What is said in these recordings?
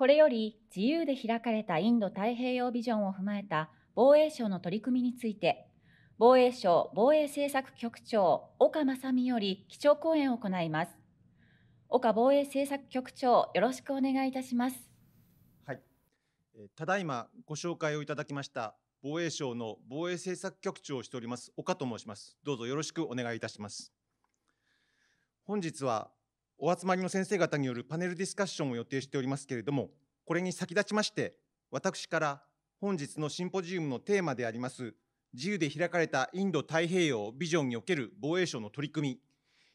これより自由で開かれたインド太平洋ビジョンを踏まえた防衛省の取り組みについて、防衛省防衛政策局長、岡正美より基調講演を行います。岡防衛政策局長、よろしくお願いいたします。はい、ただいまご紹介をいただきました防衛省の防衛政策局長をしております岡と申します。どうぞよろしくお願いいたします。本日はお集まりの先生方によるパネルディスカッションを予定しておりますけれども、これに先立ちまして、私から本日のシンポジウムのテーマであります、自由で開かれたインド太平洋ビジョンにおける防衛省の取り組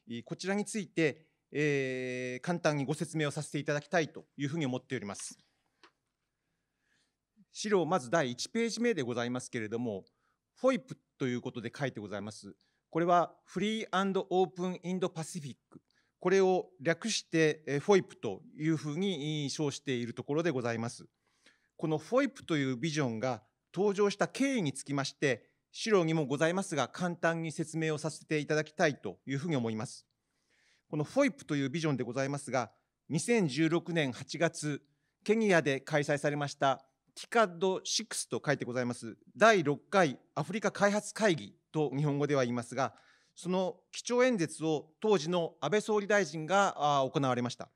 み、こちらについて、えー、簡単にご説明をさせていただきたいというふうに思っております。資料、まず第1ページ目でございますけれども、FOIP ということで書いてございます。これはフリーオープンインドパシフィックこれを略して FOIP というふうに称しているところでございます。この FOIP というビジョンが登場した経緯につきまして、資料にもございますが、簡単に説明をさせていただきたいというふうに思います。この FOIP というビジョンでございますが、2016年8月、ケニアで開催されました TICAD6 と書いてございます第6回アフリカ開発会議と日本語では言いますが、その基調演説を当時の安倍総理大臣が行われました。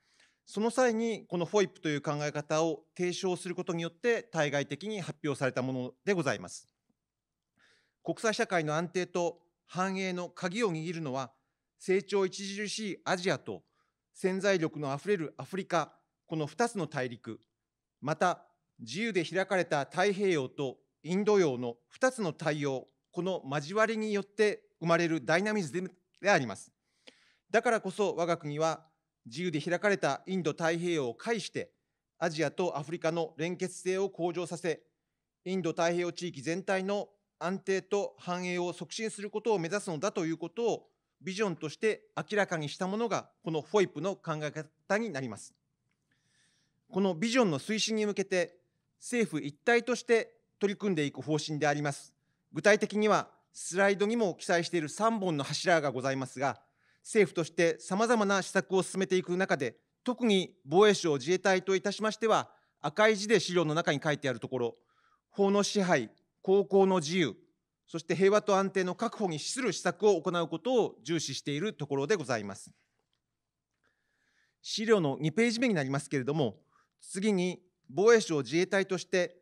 その際に、この FOIP という考え方を提唱することによって、対外的に発表されたものでございます。国際社会の安定と繁栄の鍵を握るのは、成長著しいアジアと潜在力のあふれるアフリカ、この2つの大陸、また自由で開かれた太平洋とインド洋の2つの対応、この交わりによって生まれるダイナミズムであります。だからこそ我が国は自由で開かれたインド太平洋を介してアジアとアフリカの連結性を向上させインド太平洋地域全体の安定と繁栄を促進することを目指すのだということをビジョンとして明らかにしたものがこの FOIP の考え方になります。このビジョンの推進に向けて政府一体として取り組んでいく方針であります。具体的にはスライドにも記載している3本の柱がございますが、政府としてさまざまな施策を進めていく中で、特に防衛省自衛隊といたしましては、赤い字で資料の中に書いてあるところ、法の支配、高校の自由、そして平和と安定の確保に資する施策を行うことを重視しているところでございます。資料の2ページ目になりますけれども、次に防衛省自衛隊として、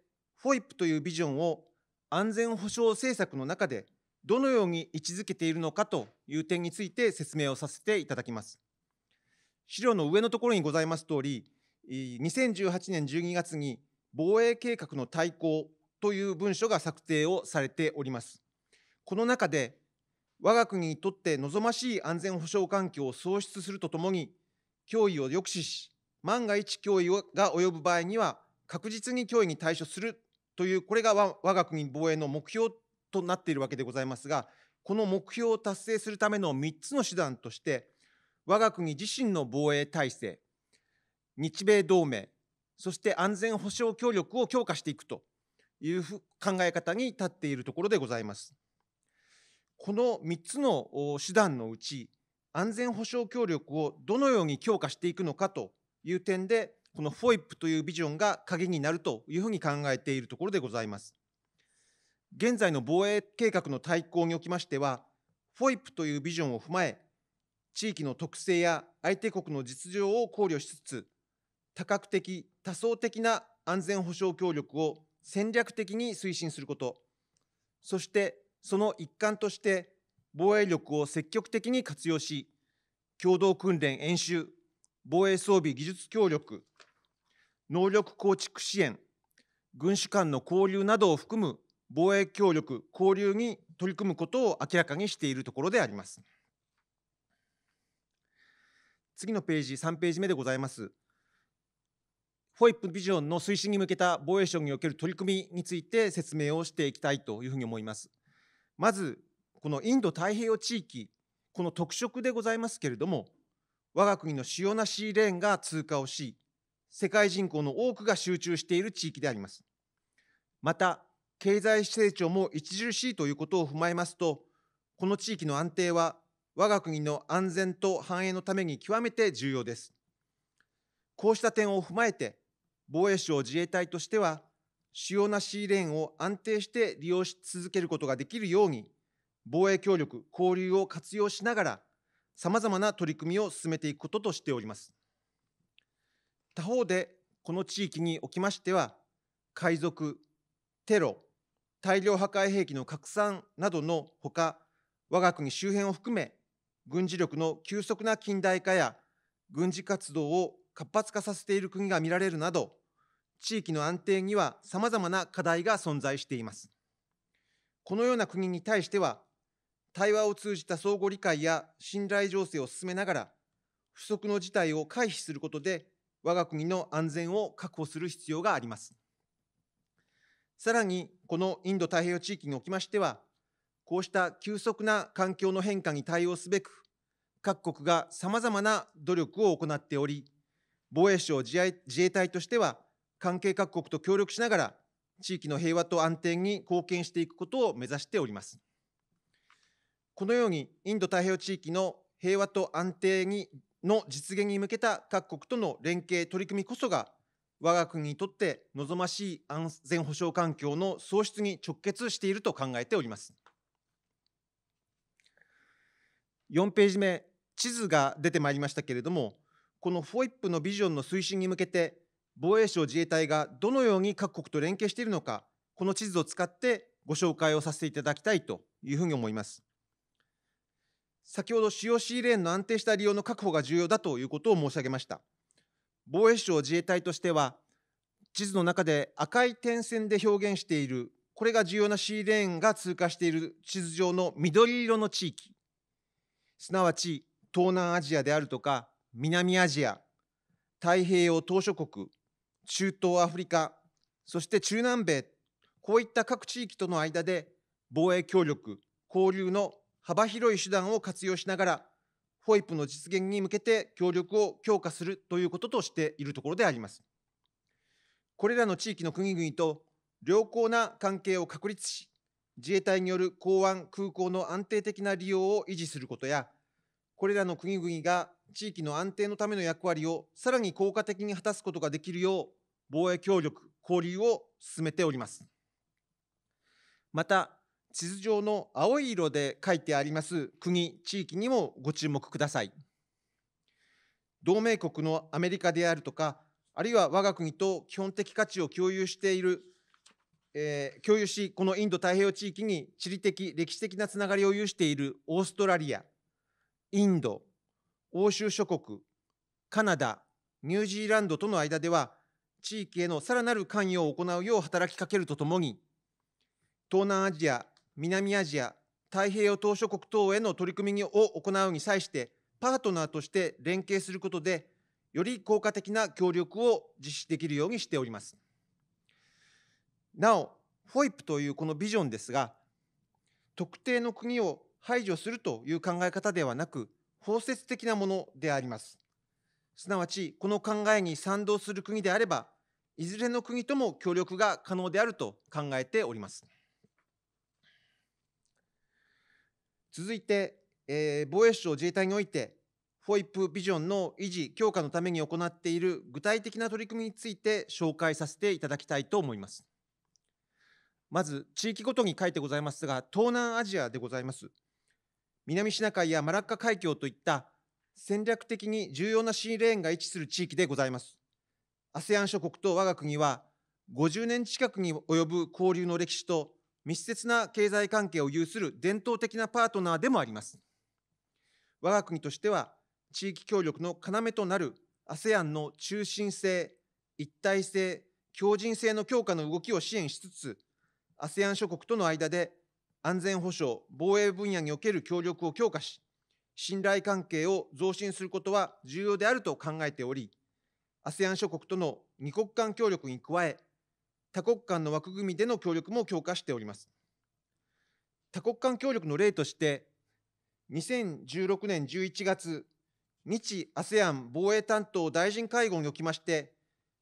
FOIP というビジョンを安全保障政策の中でどのように位置づけているのかという点について説明をさせていただきます。資料の上のところにございますとおり、2018年12月に防衛計画の対抗という文書が策定をされております。この中で、我が国にとって望ましい安全保障環境を創出するとともに、脅威を抑止し、万が一脅威が及ぶ場合には、確実に脅威に対処するという、これが我が国防衛の目標となっているわけでございますがこの目標を達成するための3つの手段として我が国自身の防衛体制日米同盟そして安全保障協力を強化していくというふ考え方に立っているところでございます。この3つの手段のうち安全保障協力をどのように強化していくのかという点でこの FOIP というビジョンが鍵になるというふうに考えているところでございます。現在の防衛計画の大綱におきましては、FOIP というビジョンを踏まえ、地域の特性や相手国の実情を考慮しつつ、多角的、多層的な安全保障協力を戦略的に推進すること、そしてその一環として防衛力を積極的に活用し、共同訓練演習、防衛装備技術協力、能力構築支援、軍主間の交流などを含む防衛協力交流に取り組むことを明らかにしているところであります次のページ3ページ目でございます FOIP ビジョンの推進に向けた防衛省における取り組みについて説明をしていきたいというふうに思いますまずこのインド太平洋地域この特色でございますけれども我が国の主要なシーレーンが通過をし世界人口の多くが集中している地域でありますまた経済成長も著しいということを踏まえますと、この地域の安定は我が国の安全と繁栄のために極めて重要です。こうした点を踏まえて、防衛省自衛隊としては、主要なシーレーンを安定して利用し続けることができるように、防衛協力・交流を活用しながら、さまざまな取り組みを進めていくこととしております。他方で、この地域におきましては、海賊、テロ、大量破壊兵器の拡散などのほか、我が国周辺を含め、軍事力の急速な近代化や軍事活動を活発化させている国が見られるなど、地域の安定にはさまざまな課題が存在しています。このような国に対しては、対話を通じた相互理解や信頼情勢を進めながら、不測の事態を回避することで、我が国の安全を確保する必要があります。さらにこのインド太平洋地域におきましては、こうした急速な環境の変化に対応すべく、各国がさまざまな努力を行っており、防衛省自衛隊としては、関係各国と協力しながら、地域の平和と安定に貢献していくことを目指しております。このように、インド太平洋地域の平和と安定にの実現に向けた各国との連携取り組みこそが我が国にとって望ましい安全保障環境の創出に直結していると考えております。4ページ目、地図が出てまいりましたけれども、この FOIP のビジョンの推進に向けて、防衛省自衛隊がどのように各国と連携しているのか、この地図を使ってご紹介をさせていただきたいというふうに思います。先ほど主要ーレーンの安定した利用の確保が重要だということを申し上げました。防衛省自衛隊としては地図の中で赤い点線で表現しているこれが重要なシーレーンが通過している地図上の緑色の地域すなわち東南アジアであるとか南アジア太平洋島しょ国中東アフリカそして中南米こういった各地域との間で防衛協力交流の幅広い手段を活用しながらホイップの実現に向けて協力を強化するということとしているところであります。これらの地域の国々と良好な関係を確立し、自衛隊による港湾・空港の安定的な利用を維持することや、これらの国々が地域の安定のための役割をさらに効果的に果たすことができるよう、防衛協力・交流を進めております。また、地図上の青い色で書いてあります国、地域にもご注目ください。同盟国のアメリカであるとか、あるいは我が国と基本的価値を共有している、えー、共有し、このインド太平洋地域に地理的、歴史的なつながりを有しているオーストラリア、インド、欧州諸国、カナダ、ニュージーランドとの間では、地域へのさらなる関与を行うよう働きかけるとともに、東南アジア、南アジア太平洋島しょ国等への取り組みを行うに際してパートナーとして連携することでより効果的な協力を実施できるようにしておりますなお FOIP というこのビジョンですが特定の国を排除するという考え方ではなく包摂的なものでありますすなわちこの考えに賛同する国であればいずれの国とも協力が可能であると考えております。続いて、えー、防衛省自衛隊において FOIP ビジョンの維持強化のために行っている具体的な取り組みについて紹介させていただきたいと思いますまず地域ごとに書いてございますが東南アジアでございます南シナ海やマラッカ海峡といった戦略的に重要なシーレーンが位置する地域でございます ASEAN 諸国と我が国は50年近くに及ぶ交流の歴史と密接な経済関係を有する伝統的なパートナーでもあります。我が国としては、地域協力の要となる ASEAN の中心性、一体性、強靭性の強化の動きを支援しつつ、ASEAN 諸国との間で安全保障、防衛分野における協力を強化し、信頼関係を増進することは重要であると考えており、ASEAN 諸国との二国間協力に加え、多国間の枠組みでの協力も強化しております。多国間協力の例として、2016年11月、日 ASEAN 防衛担当大臣会合におきまして、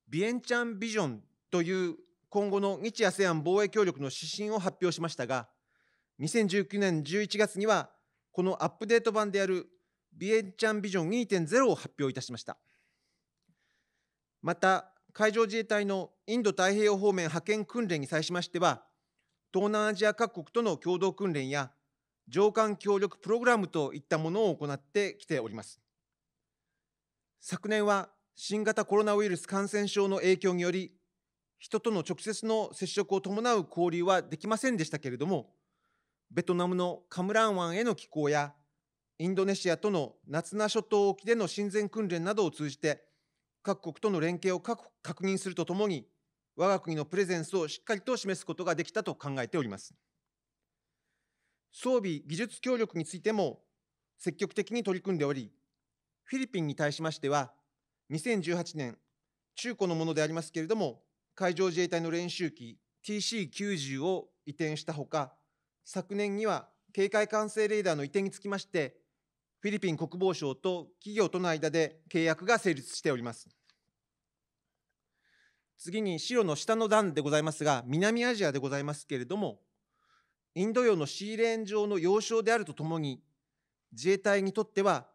ビエンチャンビジョンという今後の日 ASEAN 防衛協力の指針を発表しましたが、2019年11月には、このアップデート版であるビエンチャンビジョン2.0を発表いたしました。また、海上自衛隊のインド太平洋方面派遣訓練に際しましては、東南アジア各国との共同訓練や、上官協力プログラムといったものを行ってきております。昨年は新型コロナウイルス感染症の影響により、人との直接の接触を伴う交流はできませんでしたけれども、ベトナムのカムラン湾への寄港や、インドネシアとの夏ツナ諸島沖での親善訓練などを通じて、各国との連携を確認するとともに、我が国のプレゼンスをしっかりと示すことができたと考えております。装備・技術協力についても積極的に取り組んでおり、フィリピンに対しましては、2018年、中古のものでありますけれども、海上自衛隊の練習機 TC90 を移転したほか、昨年には警戒管制レーダーの移転につきまして、フィリピン国防省と企業との間で契約が成立しております。次に白の下の段でございますが、南アジアでございますけれども、インド洋のシーレーン上の要衝であるとともに、自衛隊にとっては、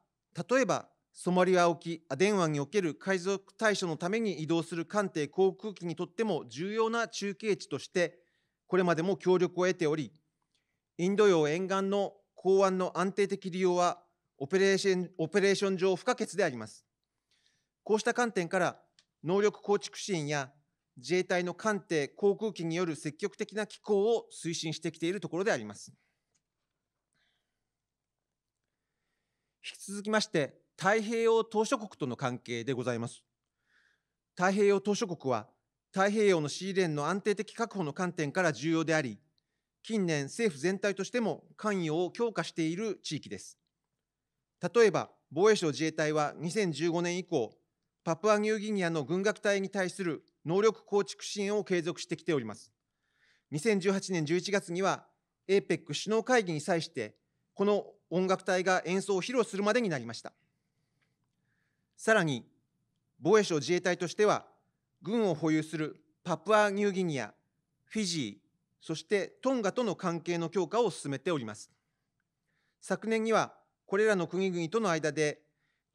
例えばソマリア沖アデン湾における海賊対処のために移動する艦艇航空機にとっても重要な中継地としてこれまでも協力を得ておりインド洋沿岸の港湾の安定的利用はオペレーションオペレーション上不可欠であります。こうした観点から、能力構築支援や自衛隊の艦艇、航空機による積極的な機構を推進してきているところであります。引き続きまして、太平洋島しょ国との関係でございます。太平洋島しょ国は、太平洋のシーレーンの安定的確保の観点から重要であり、近年、政府全体としても関与を強化している地域です。例えば防衛省自衛隊は2015年以降パプアニューギニアの軍楽隊に対する能力構築支援を継続してきております2018年11月には APEC 首脳会議に際してこの音楽隊が演奏を披露するまでになりましたさらに防衛省自衛隊としては軍を保有するパプアニューギニアフィジーそしてトンガとの関係の強化を進めております昨年にはこれらの国々との間で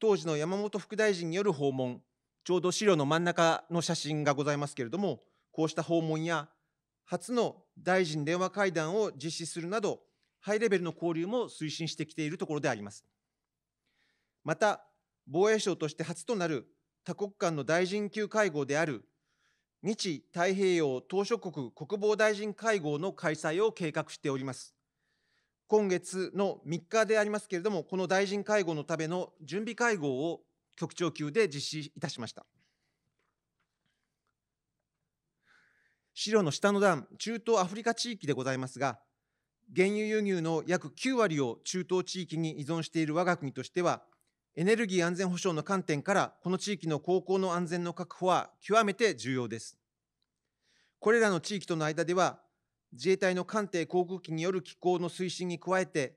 当時の山本副大臣による訪問ちょうど資料の真ん中の写真がございますけれどもこうした訪問や初の大臣電話会談を実施するなどハイレベルの交流も推進してきているところであります。また防衛省として初となる多国間の大臣級会合である日太平洋島し国国防大臣会合の開催を計画しております。今月の3日でありますけれども、この大臣会合のための準備会合を局長級で実施いたしました。資料の下の段、中東アフリカ地域でございますが、原油輸入の約9割を中東地域に依存している我が国としては、エネルギー安全保障の観点から、この地域の航行の安全の確保は極めて重要です。これらの地域との間では、自衛隊の艦艇航空機による機構の推進に加えて、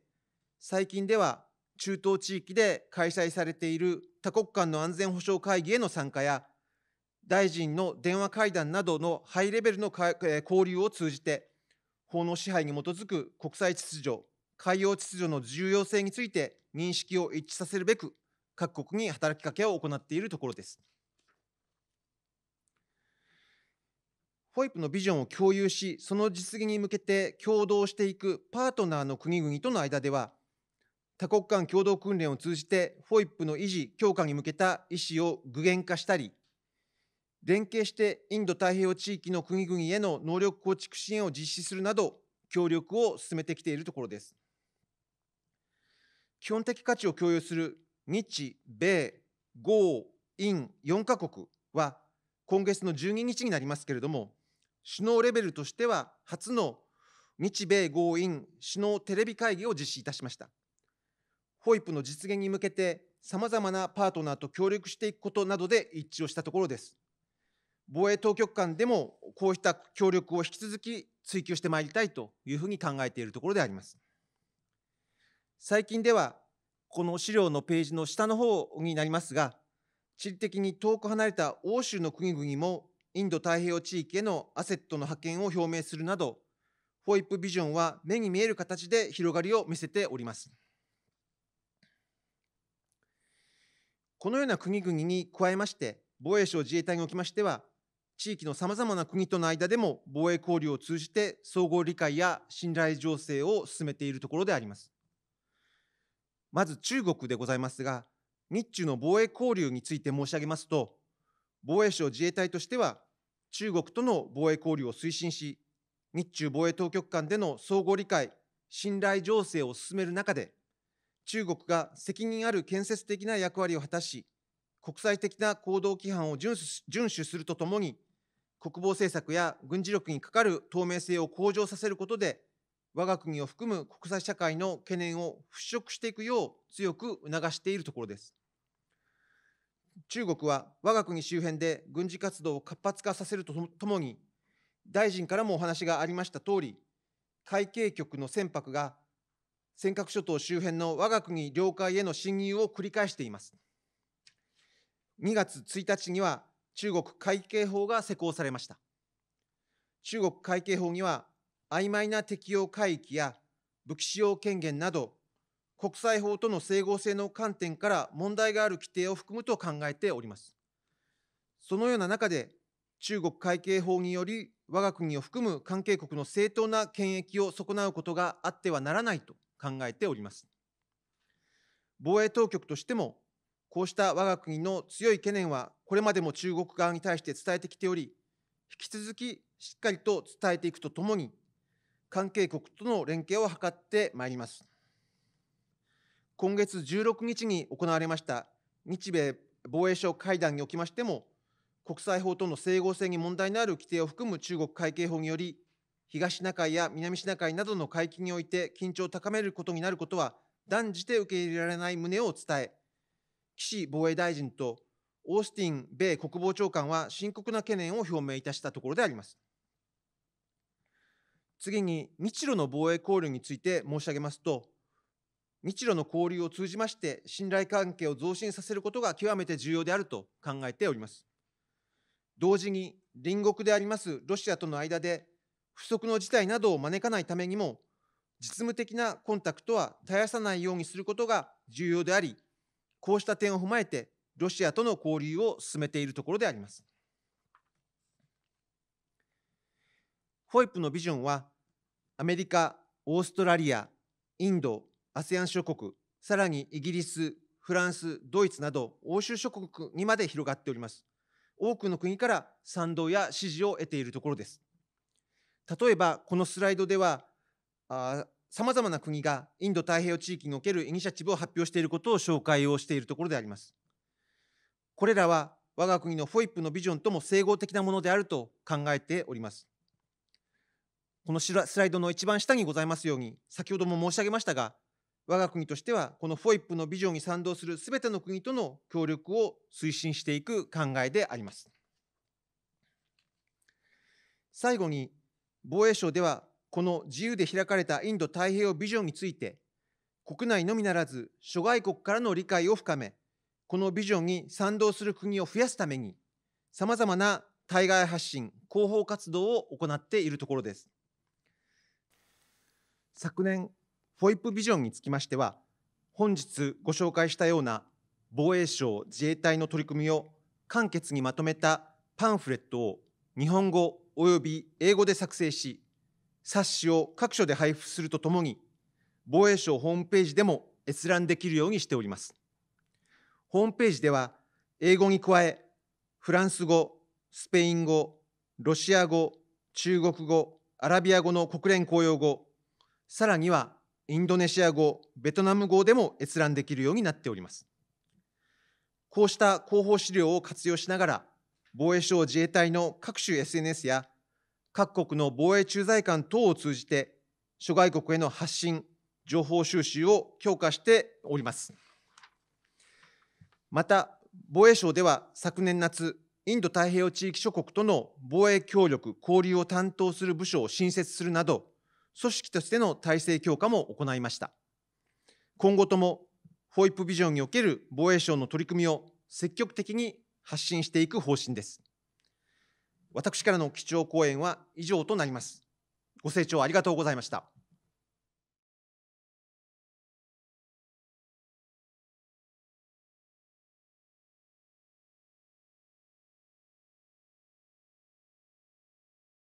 最近では中東地域で開催されている多国間の安全保障会議への参加や、大臣の電話会談などのハイレベルの交流を通じて、法の支配に基づく国際秩序、海洋秩序の重要性について認識を一致させるべく、各国に働きかけを行っているところです。フォイプのビジョンを共有し、その実現に向けて共同していくパートナーの国々との間では、多国間共同訓練を通じて、フォイプの維持・強化に向けた意思を具現化したり、連携してインド太平洋地域の国々への能力構築支援を実施するなど、協力を進めてきているところです。基本的価値を共有する日、米、豪、印4カ国は、今月の12日になりますけれども、首脳レベルとしては初の日米合意首脳テレビ会議を実施いたしました。ホイップの実現に向けて、さまざまなパートナーと協力していくことなどで一致をしたところです。防衛当局間でもこうした協力を引き続き追求してまいりたいというふうに考えているところであります。最近では、この資料のページの下の方になりますが、地理的に遠く離れた欧州の国々もインド太平洋地域へのアセットの派遣を表明するなど、フォイップビジョンは目に見える形で広がりを見せております。このような国々に加えまして、防衛省自衛隊におきましては、地域のさまざまな国との間でも防衛交流を通じて総合理解や信頼醸成を進めているところであります。まず中国でございますが、日中の防衛交流について申し上げますと、防衛省自衛隊としては、中国との防衛交流を推進し、日中防衛当局間での相互理解、信頼情勢を進める中で、中国が責任ある建設的な役割を果たし、国際的な行動規範を遵守するとともに、国防政策や軍事力にかかる透明性を向上させることで、我が国を含む国際社会の懸念を払拭していくよう強く促しているところです。中国は我が国周辺で軍事活動を活発化させるとともに、大臣からもお話がありました通り、海警局の船舶が尖閣諸島周辺の我が国領海への侵入を繰り返しています。2月1日には中国海警法が施行されました。中国海警法には、曖昧な適用海域や武器使用権限など、国際法との整合性の観点から問題がある規定を含むと考えております。そのような中で、中国会計法により、我が国を含む関係国の正当な権益を損なうことがあってはならないと考えております。防衛当局としても、こうした我が国の強い懸念は、これまでも中国側に対して伝えてきており、引き続きしっかりと伝えていくとともに、関係国との連携を図ってまいります。今月16日に行われました日米防衛省会談におきましても、国際法との整合性に問題のある規定を含む中国海警法により、東シナ海や南シナ海などの海域において緊張を高めることになることは断じて受け入れられない旨を伝え、岸防衛大臣とオースティン米国防長官は深刻な懸念を表明いたしたところであります。次に日露の防衛交流について申し上げますと、日露の交流を通じまして信頼関係を増進させることが極めて重要であると考えております。同時に隣国でありますロシアとの間で不測の事態などを招かないためにも実務的なコンタクトは絶やさないようにすることが重要でありこうした点を踏まえてロシアとの交流を進めているところであります。ホイップのビジョンはアメリカ、オーストラリア、インド、ASEAN 諸国さらにイギリスフランスドイツなど欧州諸国にまで広がっております多くの国から賛同や支持を得ているところです例えばこのスライドではさまざまな国がインド太平洋地域におけるイニシアチブを発表していることを紹介をしているところでありますこれらは我が国の FOIP のビジョンとも整合的なものであると考えておりますこのスライドの一番下にございますように先ほども申し上げましたが我が国としてはこの FOIP のビジョンに賛同するすべての国との協力を推進していく考えであります。最後に防衛省ではこの自由で開かれたインド太平洋ビジョンについて国内のみならず諸外国からの理解を深めこのビジョンに賛同する国を増やすためにさまざまな対外発信広報活動を行っているところです昨年 FOIP ビジョンにつきましては、本日ご紹介したような防衛省自衛隊の取り組みを簡潔にまとめたパンフレットを日本語および英語で作成し、冊子を各所で配布するとともに、防衛省ホームページでも閲覧できるようにしております。ホームページでは、英語に加え、フランス語、スペイン語、ロシア語、中国語、アラビア語の国連公用語、さらにはインドネシア語、ベトナム語でも閲覧できるようになっております。こうした広報資料を活用しながら、防衛省自衛隊の各種 SNS や各国の防衛駐在官等を通じて、諸外国への発信、情報収集を強化しております。また、防衛省では昨年夏、インド太平洋地域諸国との防衛協力・交流を担当する部署を新設するなど、組織としての体制強化も行いました今後とも f イップビジョンにおける防衛省の取り組みを積極的に発信していく方針です私からの基調講演は以上となりますご清聴ありがとうございました